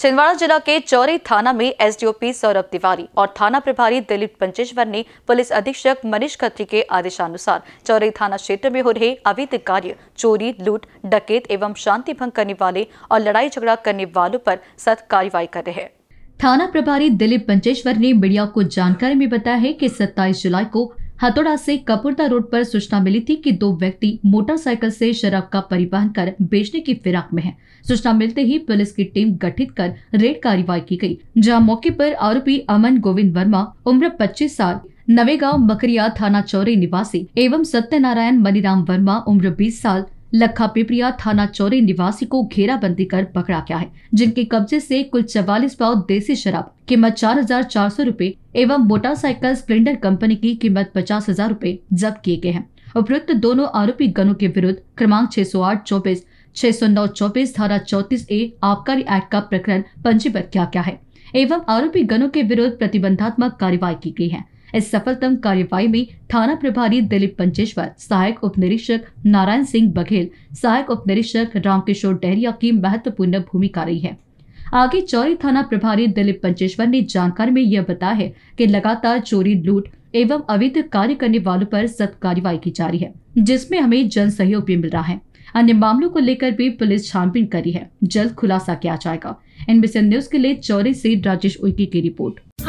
छिंदवाड़ा जिला के चौरी थाना में एसडीओपी सौरभ तिवारी और थाना प्रभारी दिलीप पंचेश्वर ने पुलिस अधीक्षक मनीष खत्री के आदेशानुसार चौरी थाना क्षेत्र में हो रहे अवैध कार्य चोरी लूट डकैत एवं शांति भंग करने वाले और लड़ाई झगड़ा करने वालों पर सख्त कार्रवाई कर रहे हैं थाना प्रभारी दिलीप पंचेश्वर ने मीडिया को जानकारी में बताया है कि 27 जुलाई को हथोड़ा से कपूरता रोड पर सूचना मिली थी कि दो व्यक्ति मोटरसाइकिल से शराब का परिवहन कर बेचने की फिराक में हैं। सूचना मिलते ही पुलिस की टीम गठित कर रेड कार्रवाई की गई, जहां मौके पर आरोपी अमन गोविंद वर्मा उम्र 25 साल नवेगांव मकरिया थाना चौरी निवासी एवं सत्यनारायण मनीराम वर्मा उम्र 20 साल लखा पिपरिया थाना चौरी निवासी को घेराबंदी कर पकड़ा गया है जिनके कब्जे से कुल चवालीस पाव देसी शराब कीमत चार हजार चार सौ रूपए एवं मोटरसाइकिल स्प्लेंडर कंपनी की कीमत पचास हजार रूपए जब्त किए गए हैं उपयुक्त दोनों आरोपी गनों के विरुद्ध क्रमांक छह सौ आठ चौबीस छह सौ नौ चौबीस धारा चौतीस ए आबकारी एक्ट का प्रकरण पंजीबद्ध किया गया है एवं आरोपी गनों के विरुद्ध प्रतिबंधात्मक कार्रवाई की गई है इस सफलतम कार्यवाही में थाना प्रभारी दिलीप पंचेश्वर सहायक उप निरीक्षक नारायण सिंह बघेल सहायक उप निरीक्षक रामकिशोर डहरिया की महत्वपूर्ण भूमिका रही है आगे चौरी थाना प्रभारी दिलीप पंचेश्वर ने जानकारी में यह बताया है कि लगातार चोरी लूट एवं अवैध कार्य करने वालों पर सख्त कार्यवाही की जा रही है जिसमें हमें जन सहयोग भी मिल रहा है अन्य मामलों को लेकर भी पुलिस छानबीन करी है जल्द खुलासा किया जाएगा इनबीसी न्यूज के लिए चौरी से राजेश उइकी की रिपोर्ट